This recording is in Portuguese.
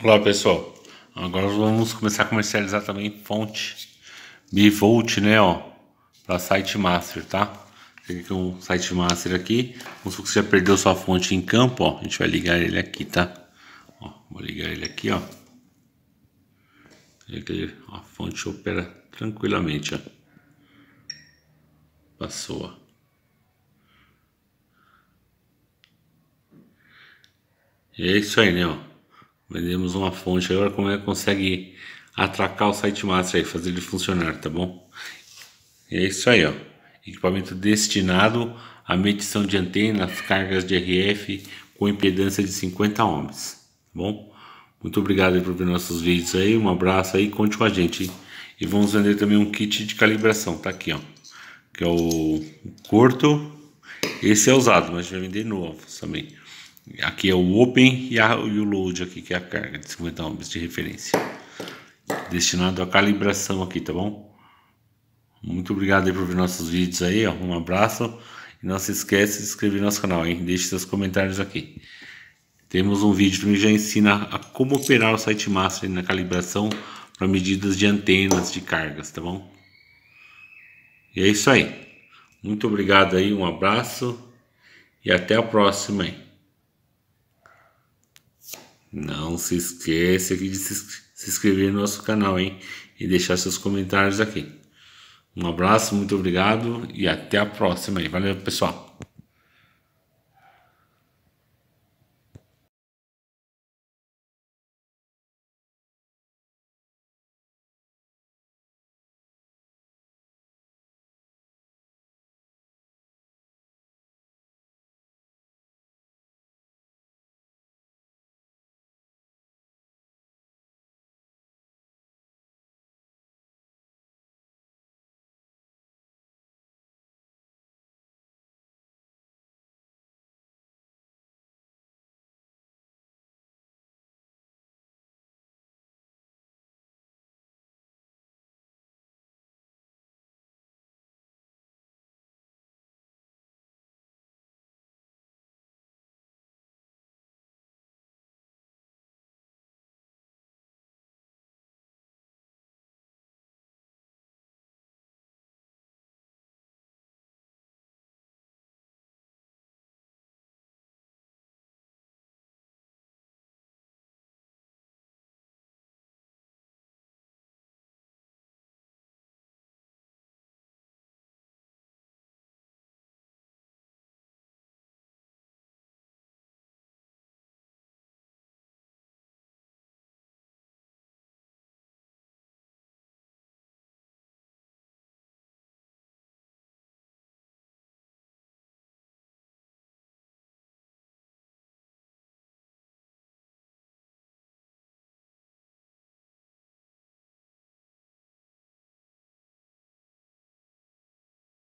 Olá pessoal, agora vamos começar a comercializar também fonte bivolt, né, ó, para site master, tá? Tem aqui um site master aqui, vamos supor que você já perdeu sua fonte em campo, ó, a gente vai ligar ele aqui, tá? Ó, vou ligar ele aqui, ó. Ele, ó a fonte opera tranquilamente, ó. Passou, ó. E é isso aí, né, ó. Vendemos uma fonte agora como é que consegue atracar o site master aí, fazer ele funcionar, tá bom? E é isso aí, ó. Equipamento destinado à medição de antenas, cargas de RF com impedância de 50 ohms, tá bom? Muito obrigado por ver nossos vídeos aí, um abraço aí, conte com a gente. Hein? E vamos vender também um kit de calibração, tá aqui, ó. Que é o curto, esse é usado, mas vai vender novo também. Aqui é o open e, a, e o load aqui, que é a carga de 50 ohms de referência. Destinado à calibração aqui, tá bom? Muito obrigado por ver nossos vídeos aí, ó. um abraço. E não se esqueça de se inscrever no nosso canal, hein? Deixe seus comentários aqui. Temos um vídeo que já ensina a como operar o site master na calibração para medidas de antenas de cargas, tá bom? E é isso aí. Muito obrigado aí, um abraço e até a próxima aí. Não se esqueça aqui de se, se inscrever no nosso canal, hein? E deixar seus comentários aqui. Um abraço, muito obrigado e até a próxima. Valeu, pessoal!